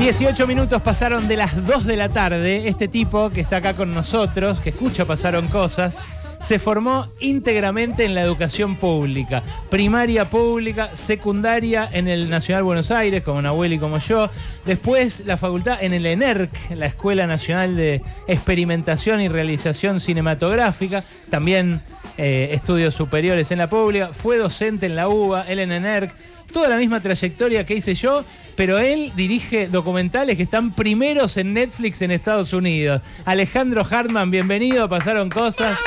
18 minutos pasaron de las 2 de la tarde. Este tipo que está acá con nosotros, que escucha pasaron cosas, se formó íntegramente en la educación pública. Primaria pública, secundaria en el Nacional Buenos Aires, como Nahuel y como yo. Después la facultad en el ENERC, la Escuela Nacional de Experimentación y Realización Cinematográfica. También eh, estudios superiores en la pública. Fue docente en la UBA, el en ENERC toda la misma trayectoria que hice yo, pero él dirige documentales que están primeros en Netflix en Estados Unidos. Alejandro Hartman, bienvenido, pasaron cosas.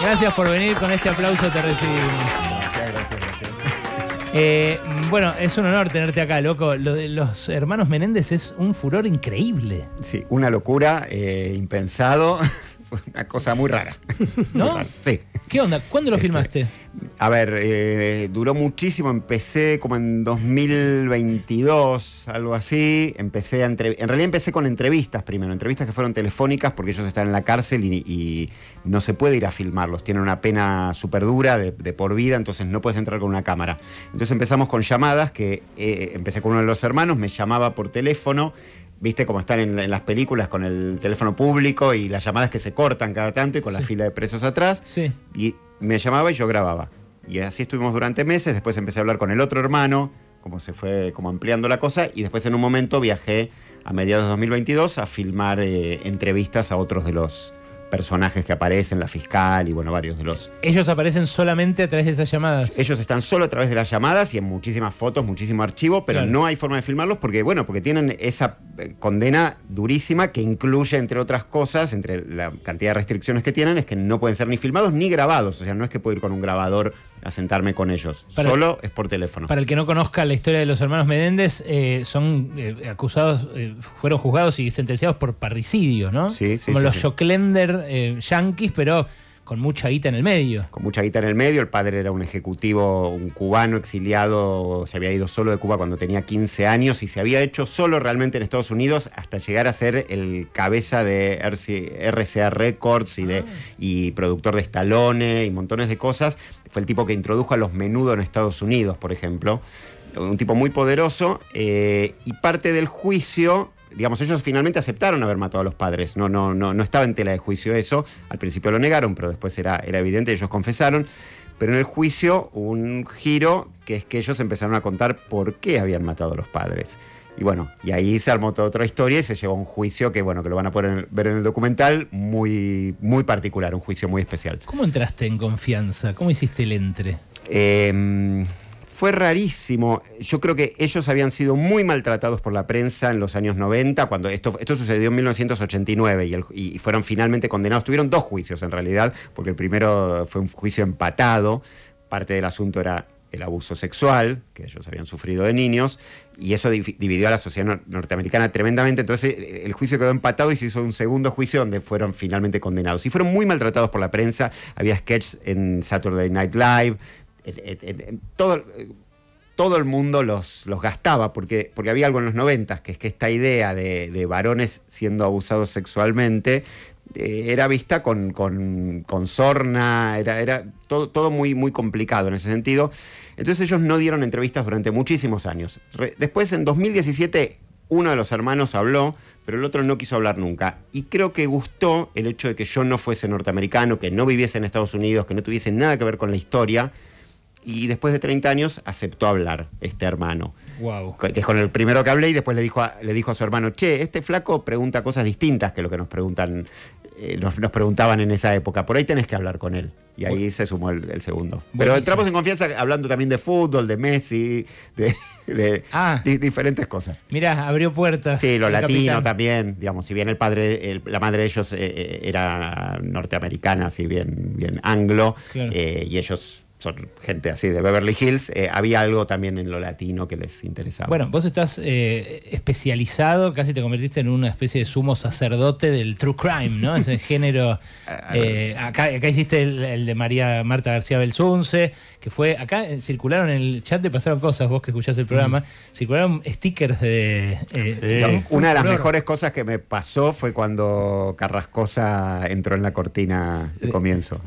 Gracias por venir, con este aplauso te recibimos. Gracias, gracias, Eh, bueno, es un honor tenerte acá, loco. Lo de los hermanos Menéndez es un furor increíble. Sí, una locura, eh, impensado. una cosa muy rara. ¿No? sí. ¿Qué onda? ¿Cuándo lo este, filmaste? A ver, eh, duró muchísimo. Empecé como en 2022, algo así. Empecé a En realidad empecé con entrevistas primero, entrevistas que fueron telefónicas porque ellos están en la cárcel y, no se puede ir a filmarlos. Tienen una pena súper dura de, por vida, entonces no puedes entrar con una cámara. Entonces empezamos con llamadas que eh, empecé con uno de los hermanos, me llamaba por teléfono viste cómo están en, las películas con el teléfono público y las llamadas que se cortan cada tanto y con la fila de presos atrás. Sí. Y me llamaba y yo grababa. Y así estuvimos durante meses, después empecé a hablar con el otro hermano, como se fue como ampliando la cosa, y después en un momento viajé a mediados de 2022 a filmar eh, entrevistas a otros de los personajes que aparecen, la fiscal y bueno, varios de los... Ellos aparecen solamente a través de esas llamadas. Ellos están solo a través de las llamadas y en muchísimas fotos, muchísimo archivo, pero no hay forma de filmarlos porque, bueno, porque tienen esa eh, condena durísima que incluye, entre otras cosas, entre la cantidad de restricciones que tienen, es que no pueden ser ni filmados ni grabados. O sea, no es que puedo ir con un grabador a sentarme con ellos. Solo es por teléfono. Para el que no conozca la historia de los hermanos Menéndez, eh, son eh, acusados, eh, fueron juzgados y sentenciados por parricidio, ¿no? Sí, sí. Como los sí. Joclender yanquis, pero con mucha guita en el medio. Con mucha guita en el medio, el padre era un ejecutivo, un cubano exiliado, se había ido solo de Cuba cuando tenía 15 años y se había hecho solo realmente en Estados Unidos hasta llegar a ser el cabeza de RCA Records y, de, ah. y productor de Estalones y montones de cosas. Fue el tipo que introdujo a los menudo en Estados Unidos, por ejemplo. Un tipo muy poderoso eh, y parte del juicio digamos, ellos finalmente aceptaron haber matado a los padres. No, no, no, no estaba en tela de juicio eso. Al principio lo negaron, pero después era, evidente, ellos confesaron. Pero en el juicio hubo un giro que es que ellos empezaron a contar por qué habían matado a los padres. Y bueno, y ahí se armó toda otra historia y se llevó a un juicio que, bueno, que lo van a poder ver en el documental, muy, muy particular, un juicio muy especial. ¿Cómo entraste en confianza? ¿Cómo hiciste el entre? Eh, fue rarísimo. Yo creo que ellos habían sido muy maltratados por la prensa en los años 90, cuando esto, esto sucedió en 1989 y, fueron finalmente condenados. Tuvieron dos juicios en realidad, porque el primero fue un juicio empatado, parte del asunto era el abuso sexual que ellos habían sufrido de niños, y eso dividió a la sociedad norteamericana tremendamente. Entonces el juicio quedó empatado y se hizo un segundo juicio donde fueron finalmente condenados. Y fueron muy maltratados por la prensa, había sketches en Saturday Night Live, eh, eh, eh, todo, todo el mundo los, gastaba, porque, porque había algo en los noventas, que es que esta idea de, varones siendo abusados sexualmente era vista con, con, sorna, era, era todo, todo muy, muy complicado en ese sentido. Entonces ellos no dieron entrevistas durante muchísimos años. después, en 2017, uno de los hermanos habló, pero el otro no quiso hablar nunca. Y creo que gustó el hecho de que yo no fuese norteamericano, que no viviese en Estados Unidos, que no tuviese nada que ver con la historia y después de 30 años aceptó hablar este hermano. Wow. es con el primero que hablé y después le dijo, a, le dijo a su hermano, che, este flaco pregunta cosas distintas que lo que nos preguntan, eh, nos, preguntaban en esa época. Por ahí tenés que hablar con él. Y ahí se sumó el, segundo. Pero entramos en confianza hablando también de fútbol, de Messi, de, ah. diferentes cosas. Mirá, abrió puertas. Sí, lo latino también, digamos, si bien el padre, la madre de ellos eh, eh, era norteamericana, si bien, bien anglo, y ellos gente así de Beverly Hills, eh, había algo también en lo latino que les interesaba. Bueno, vos estás eh, especializado, casi te convertiste en una especie de sumo sacerdote del true crime, ¿no? Ese género. Ah, eh, acá, acá, hiciste el, de María Marta García Belsunce, que fue. Acá circularon en el chat, te pasaron cosas, vos que escuchás el programa, mm. circularon stickers de. una de las mejores cosas que me pasó fue cuando Carrascosa entró en la cortina de comienzo.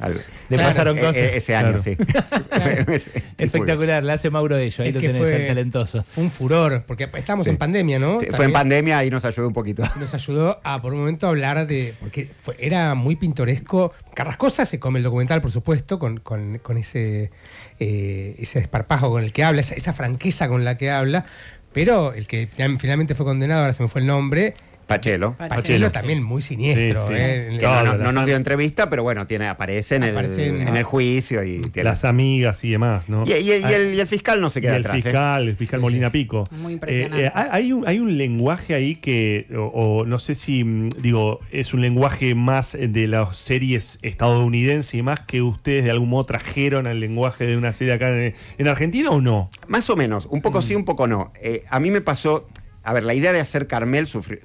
pasaron e, cosas. E, ese año, sí. Espectacular, la hace Mauro de ello, ahí lo tenés, fue, talentoso. Fue un furor, porque estábamos en pandemia, ¿no? fue en pandemia y nos ayudó un poquito. Nos ayudó a por un momento hablar de. porque era muy pintoresco. Carrascosa se come el documental, por supuesto, con, ese, eh, ese desparpajo con el que habla, esa franqueza con la que habla, pero el que finalmente fue condenado, ahora se me fue el nombre. Pachelo. Pachelo también muy siniestro. ¿eh? No, nos dio entrevista, pero bueno, tiene, aparece en, el, juicio. y Las amigas y demás, ¿no? Y, el, fiscal no se queda el atrás, ¿eh? Fiscal, El fiscal Molina Pico. Muy eh, impresionante. hay, un, lenguaje ahí que, o, no sé si, mm, digo, es un lenguaje más de las series estadounidenses y más que ustedes de algún modo trajeron al lenguaje de una serie acá en, Argentina o no? Más o menos, un poco sí, mm. un poco no. a mí me pasó, a ver, la idea de hacer Carmel surgió,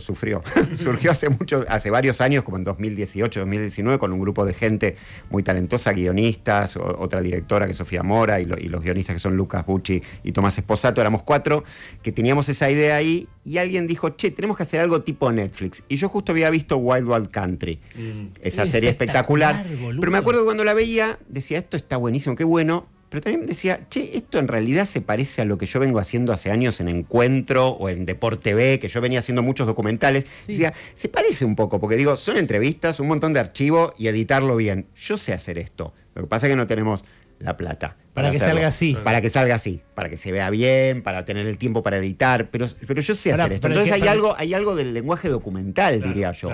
sufrió. surgió hace, mucho, hace varios años, como en 2018, 2019, con un grupo de gente muy talentosa, guionistas, otra directora que es Sofía Mora y, los guionistas que son Lucas Bucci y Tomás Esposato, éramos cuatro, que teníamos esa idea ahí y alguien dijo, che, tenemos que hacer algo tipo Netflix. Y yo justo había visto Wild Wild Country, mm. esa serie espectacular pero me acuerdo que cuando la veía decía, esto está buenísimo, qué bueno, pero también decía, che, esto en realidad se parece a lo que yo vengo haciendo hace años en Encuentro o en Deporte B, que yo venía haciendo muchos documentales. Decía, se parece un poco, porque digo, son entrevistas, un montón de archivo y editarlo bien. Yo sé hacer esto. Lo que pasa es que no tenemos la plata. Para, que salga así. Para que salga así, para que se vea bien, para tener el tiempo para editar, pero, pero yo sé hacer esto. Entonces hay, algo, hay algo del lenguaje documental, diría yo.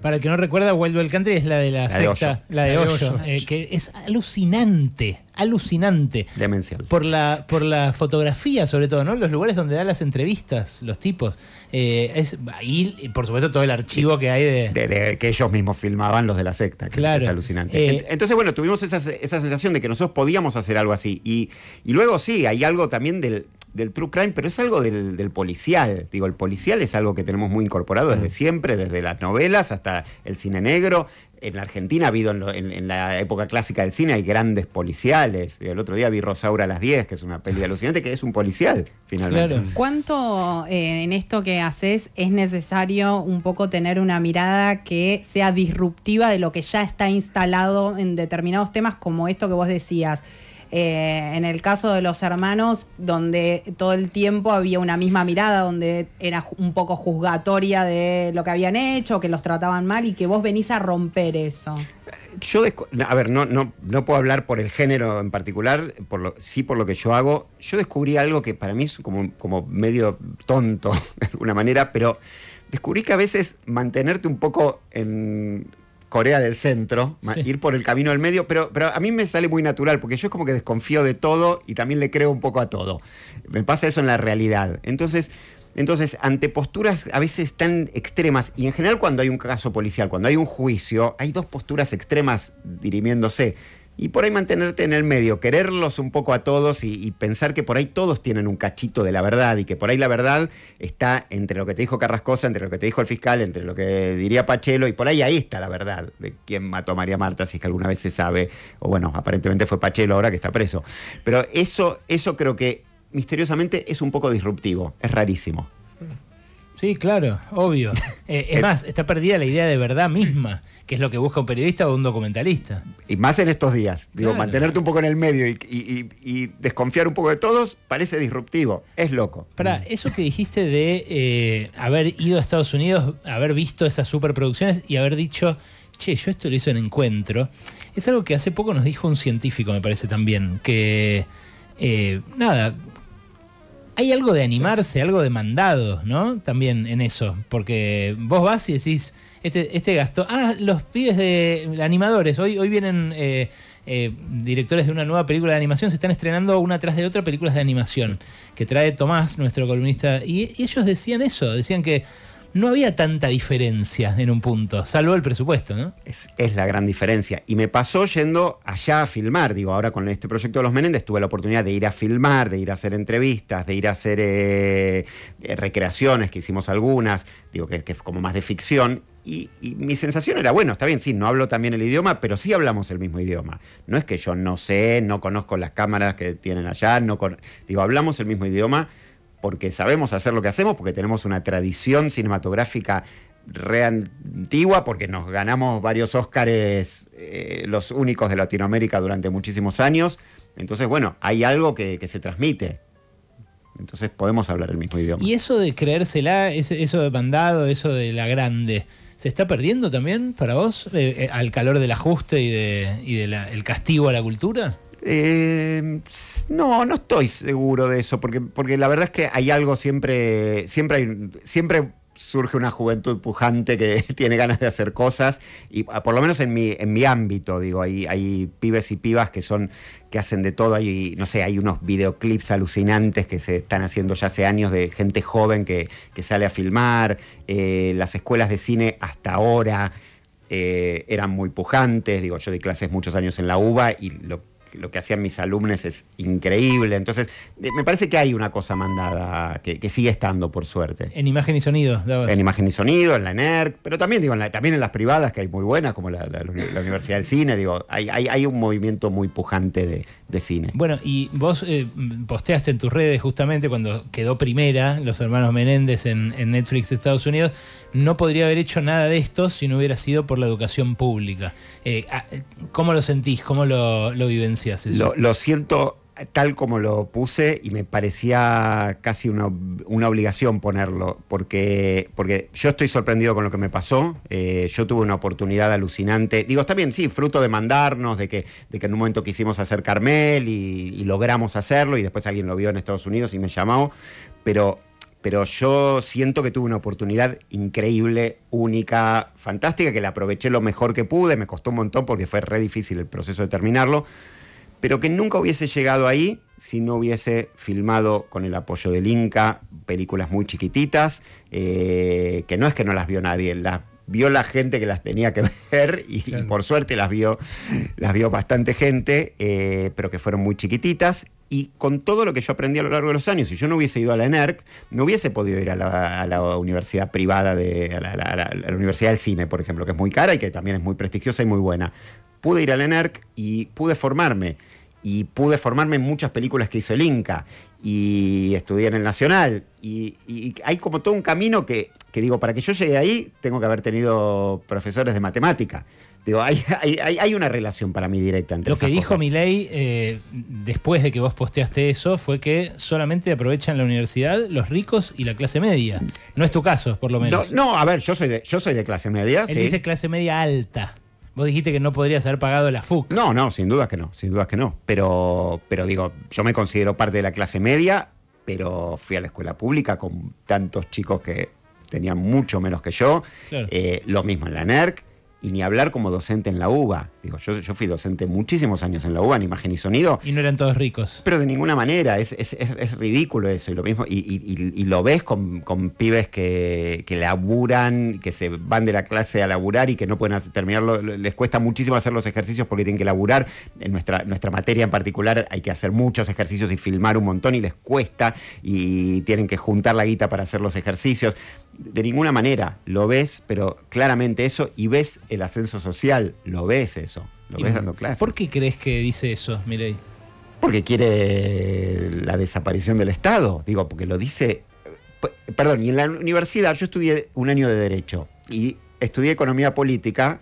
para el que no recuerda, Wild Wild Country es la de la, secta, la de Hoyo, eh, que es alucinante, alucinante. Demencial. Por la, por la fotografía, sobre todo, ¿no? Los lugares donde dan las entrevistas, los tipos. Eh, es, y por supuesto todo el archivo que hay de... De, que ellos mismos filmaban los de la secta, claro. es alucinante. Eh, entonces, bueno, tuvimos esa, esa sensación de que nosotros podíamos hacer algo algo así. Y, luego sí, hay algo también del, del true crime, pero es algo del, policial. Digo, el policial es algo que tenemos muy incorporado desde mm. siempre, desde las novelas hasta el cine negro. En la Argentina ha habido, en, la época clásica del cine, hay grandes policiales. El otro día vi Rosaura las 10, que es una peli alucinante, que es un policial, finalmente. ¿Cuánto eh, en esto que haces es necesario un poco tener una mirada que sea disruptiva de lo que ya está instalado en determinados temas, como esto que vos decías? Eh, en el caso de los hermanos, donde todo el tiempo había una misma mirada, donde era un poco juzgatoria de lo que habían hecho, que los trataban mal y que vos venís a romper eso. Yo, a ver, no, no, no puedo hablar por el género en particular, sí por lo que yo hago. Yo descubrí algo que para mí es como, como medio tonto, de alguna manera, pero descubrí que a veces mantenerte un poco en Corea del Centro, ir por el camino del medio, pero, pero a mí me sale muy natural, porque yo es como que desconfío de todo y también le creo un poco a todo. Me pasa eso en la realidad. Entonces, entonces, ante posturas a veces tan extremas, y en general cuando hay un caso policial, cuando hay un juicio, hay dos posturas extremas dirimiéndose y por ahí mantenerte en el medio, quererlos un poco a todos y, pensar que por ahí todos tienen un cachito de la verdad y que por ahí la verdad está entre lo que te dijo Carrascosa, entre lo que te dijo el fiscal, entre lo que diría Pachelo y por ahí ahí está la verdad de quién mató a María Marta, si es que alguna vez se sabe, o bueno, aparentemente fue Pachelo ahora que está preso. Pero eso, eso creo que misteriosamente es un poco disruptivo, es rarísimo. Sí, claro, obvio. Eh, es más, está perdida la idea de verdad misma, que es lo que busca un periodista o un documentalista. Y más en estos días. Digo, mantenerte un poco en el medio y, desconfiar un poco de todos parece disruptivo. Es loco. Para, mm. eso que dijiste de eh, haber ido a Estados Unidos, haber visto esas superproducciones y haber dicho, che, yo esto lo hice en encuentro, es algo que hace poco nos dijo un científico, me parece también, que. Eh, nada, hay algo de animarse, algo de mandado, ¿no? También en eso, porque vos vas y decís, este, este gasto, ah, los pibes de animadores, hoy, hoy vienen eh, eh, directores de una nueva película de animación, se están estrenando una tras de otra películas de animación, que trae Tomás, nuestro columnista, y ellos decían eso, decían que no había tanta diferencia en un punto, salvo el presupuesto, ¿no? Es, la gran diferencia. Y me pasó yendo allá a filmar, digo, ahora con este proyecto de los Menéndez tuve la oportunidad de ir a filmar, de ir a hacer entrevistas, de ir a hacer eh, eh, recreaciones, que hicimos algunas, digo, que, es como más de ficción, y, mi sensación era, bueno, está bien, sí, no hablo también el idioma, pero sí hablamos el mismo idioma. No es que yo no sé, no conozco las cámaras que tienen allá, no con... digo, hablamos el mismo idioma, porque sabemos hacer lo que hacemos, porque tenemos una tradición cinematográfica re antigua, porque nos ganamos varios Óscares, eh, los únicos de Latinoamérica durante muchísimos años. Entonces, bueno, hay algo que, se transmite. Entonces podemos hablar el mismo idioma. ¿Y eso de creérsela, eso de bandado, eso de la grande, se está perdiendo también para vos eh, eh, al calor del ajuste y del castigo a la cultura? Eh, no, no estoy seguro de eso, porque, porque la verdad es que hay algo siempre, siempre siempre surge una juventud pujante que tiene ganas de hacer cosas y ah, por lo menos en mi, en mi ámbito, digo, hay, hay pibes y pibas que son que hacen de todo, hay, no sé, hay unos videoclips alucinantes que se están haciendo ya hace años de gente joven que, sale a filmar, eh, las escuelas de cine hasta ahora eh, eran muy pujantes, digo, yo di clases muchos años en la UBA y lo lo que hacían mis alumnos es increíble. Entonces, me parece que hay una cosa mandada que, sigue estando, por suerte. En imagen y sonido, En imagen y sonido, en la NERC, pero también, digo, en también en las privadas, que hay muy buenas, como la, Universidad del Cine, digo, hay, un movimiento muy pujante de, cine. Bueno, y vos eh, posteaste en tus redes justamente cuando quedó primera los hermanos Menéndez en, en Netflix de Estados Unidos, no podría haber hecho nada de esto si no hubiera sido por la educación pública. Eh, ah, ¿Cómo lo sentís? ¿Cómo lo, vivencias? Lo, siento tal como lo puse y me parecía casi una, obligación ponerlo, porque, porque yo estoy sorprendido con lo que me pasó, eh, yo tuve una oportunidad alucinante, digo, está bien, sí, fruto de mandarnos, de que, de que en un momento quisimos hacer Carmel y logramos hacerlo y después alguien lo vio en Estados Unidos y me llamó, pero pero yo siento que tuve una oportunidad increíble, única, fantástica, que la aproveché lo mejor que pude, me costó un montón porque fue re difícil el proceso de terminarlo, pero que nunca hubiese llegado ahí si no hubiese filmado con el apoyo del Inca películas muy chiquititas, eh, que no es que no las vio nadie, las vio la gente que las tenía que ver y, por suerte las vio, las vio bastante gente, eh, pero que fueron muy chiquititas y con todo lo que yo aprendí a lo largo de los años, si yo no hubiese ido a la ENERC, no hubiese podido ir a la, universidad privada, de, a la, Universidad del Cine, por ejemplo, que es muy cara y que también es muy prestigiosa y muy buena. Pude ir a la ENERC y pude formarme y pude formarme en muchas películas que hizo el Inca y estudié en el Nacional. Y, hay como todo un camino que, que, digo, para que yo llegue ahí tengo que haber tenido profesores de matemática. Digo, hay, una relación para mí directa entre Lo que dijo Milei eh, después de que vos posteaste eso fue que solamente aprovechan la universidad los ricos y la clase media. No es tu caso, por lo menos. No, a ver, yo soy de, yo soy de clase media. Él dice clase media alta. Vos dijiste que no podrías haber pagado la FUC. No, no, sin duda que no, sin duda que no. Pero, pero digo, yo me considero parte de la clase media, pero fui a la escuela pública con tantos chicos que tenían mucho menos que yo. Eh, lo mismo en la NERC. Y ni hablar como docente en la UBA. Digo, yo, yo fui docente muchísimos años en la UBA, en imagen y sonido. Y no eran todos ricos. Pero de ninguna manera, es, ridículo eso. Y lo mismo, y, lo ves con, pibes que, que, laburan, que se van de la clase a laburar y que no pueden terminarlo. Les cuesta muchísimo hacer los ejercicios porque tienen que laburar. En nuestra, nuestra materia en particular hay que hacer muchos ejercicios y filmar un montón y les cuesta. Y tienen que juntar la guita para hacer los ejercicios de ninguna manera. Lo ves, pero claramente eso, y ves el ascenso social, lo ves eso, lo ves dando clases. ¿Por qué crees que dice eso, Milei? Porque quiere la desaparición del Estado, digo, porque lo dice... Perdón, y en la universidad yo estudié un año de Derecho y estudié Economía Política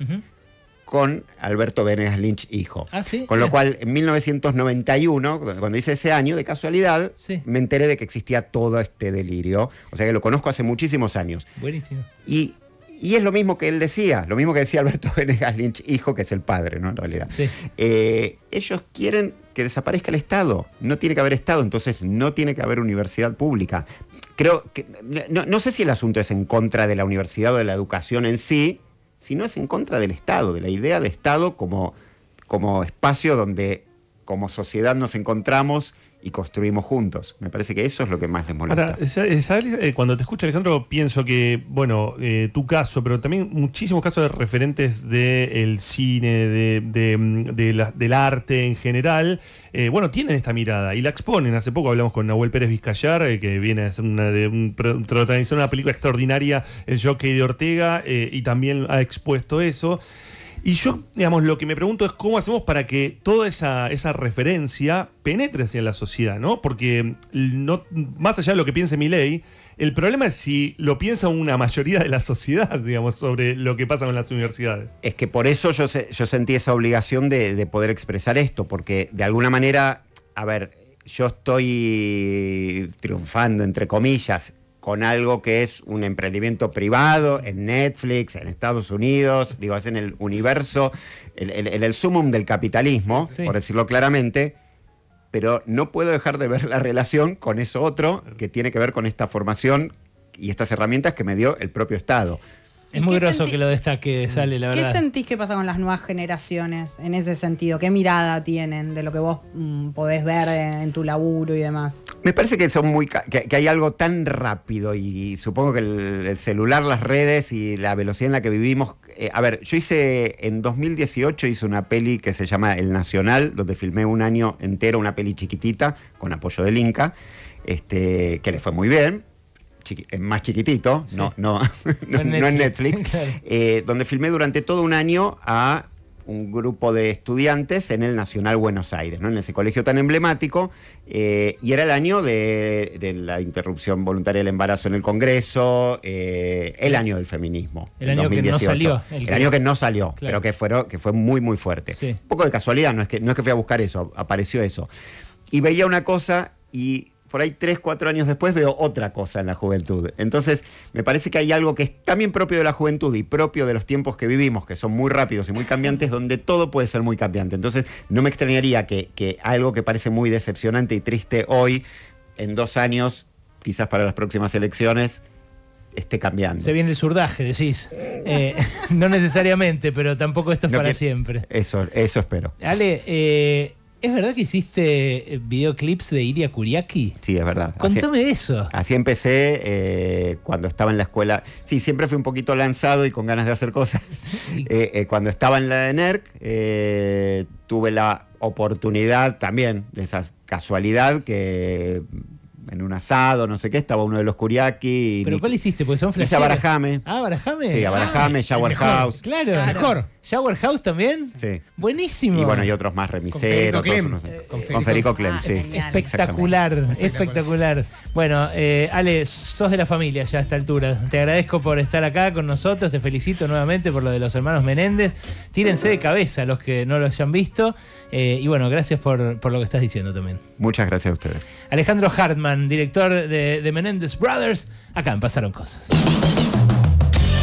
con Alberto Venegas Lynch, hijo. Ah, con lo cual, en 1991, cuando hice ese año, de casualidad, me enteré de que existía todo este delirio. O sea que lo conozco hace muchísimos años. Buenísimo. Y, es lo mismo que él decía, lo mismo que decía Alberto Venegas Lynch, hijo, que es el padre, ¿no? En realidad. Eh, ellos quieren que desaparezca el Estado. No tiene que haber Estado, entonces no tiene que haber universidad pública. Creo que. no sé si el asunto es en contra de la universidad o de la educación en sí no es en contra del Estado, de la idea de Estado como, como espacio donde como sociedad nos encontramos y construimos juntos. Me parece que eso es lo que más les molesta. Eh, eh, cuando te escucho, Alejandro, pienso que, bueno, eh, tu caso, pero también muchísimos casos de referentes del cine, de, mm, del arte en general, bueno, tienen esta mirada y la exponen. Hace poco hablamos con Nahuel Pérez Vizcayar, que viene a hacer de una película extraordinaria, El Jockey de Ortega, y también ha expuesto eso. Y yo, digamos, lo que me pregunto es cómo hacemos para que toda esa, referencia penetre hacia la sociedad, ¿no? Porque mm, no, más allá de lo que piense mi ley, el problema es si lo piensa una mayoría de la sociedad, digamos, sobre lo que pasa con las universidades. Es que por eso yo, yo sentí esa obligación de, de poder expresar esto, porque de alguna manera, a ver, yo estoy triunfando, entre comillas, con algo que es un emprendimiento privado en Netflix, en Estados Unidos, digo, es en el universo, en el, sumum del capitalismo, por decirlo claramente, pero no puedo dejar de ver la relación con eso otro que tiene que ver con esta formación y estas herramientas que me dio el propio Estado. Es muy groso que lo destaque, mm. sale, la verdad. ¿Qué sentís que pasa con las nuevas generaciones en ese sentido? ¿Qué mirada tienen de lo que vos mm, podés ver en, tu laburo y demás? Me parece que son muy que, hay algo tan rápido y, supongo que el, celular, las redes y la velocidad en la que vivimos. Eh, a ver, yo hice en 2018 hice una peli que se llama El Nacional, donde filmé un año entero una peli chiquitita con apoyo del Inca, este, que le fue muy bien eh, más chiquitito, no, no, en Netflix, eh, donde filmé durante todo un año a un grupo de estudiantes en el Nacional Buenos Aires, ¿no? en ese colegio tan emblemático, eh, y era el año de, la interrupción voluntaria del embarazo en el Congreso, el año del feminismo. El año que no salió. El, año que no salió, pero que, que fue muy, muy fuerte. Un poco de casualidad, no no es que fui a buscar eso, apareció eso. Y veía una cosa y por ahí tres, cuatro años después veo otra cosa en la juventud. Entonces, me parece que hay algo que es también propio de la juventud y propio de los tiempos que vivimos, que son muy rápidos y muy cambiantes, donde todo puede ser muy cambiante. Entonces, no me extrañaría que, algo que parece muy decepcionante y triste hoy, en dos años, quizás para las próximas elecciones, esté cambiando. Se viene el surdaje, decís. Eh, no necesariamente, pero tampoco esto es para siempre. Eso, eso espero. Ale, eh, ¿Es verdad que hiciste eh, videoclips de Iria Kuriaki? Sí, es verdad. Contame eso. Así empecé eh, cuando estaba en la escuela. Sí, siempre fui un poquito lanzado y con ganas de hacer cosas. Eh, cuando estaba en la ENERC tuve la oportunidad también, de esa casualidad, que en un asado, no sé qué, estaba uno de los Kuriaki. ¿Pero cuál hiciste? Porque son flasheros. Ah, Barajame. Sí, a ah, Shower House. Claro, mejor. Shower House también. Sí. Buenísimo. Y bueno, y otros más Remisero. Con Federico Clem. No eh, con, eh, Clem, sí. Ah, espectacular, espectacular, Bueno, eh, Ale, sos de la familia ya a esta altura. Te agradezco por estar acá con nosotros. Te felicito nuevamente por lo de los hermanos Menéndez. Tírense de cabeza los que no lo hayan visto. y bueno, gracias por, por lo que estás diciendo también. Muchas gracias a ustedes. Alejandro Hartman director de, de Menéndez Brothers, acá Pasaron Cosas.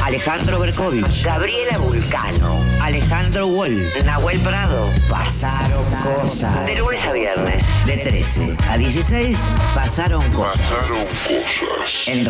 Alejandro Berkovich. Gabriela Vulcano. Alejandro Wall. Nahuel Prado. Pasaron cosas. De lunes a viernes. De 13 a 16 pasaron cosas. Pasaron cosas. En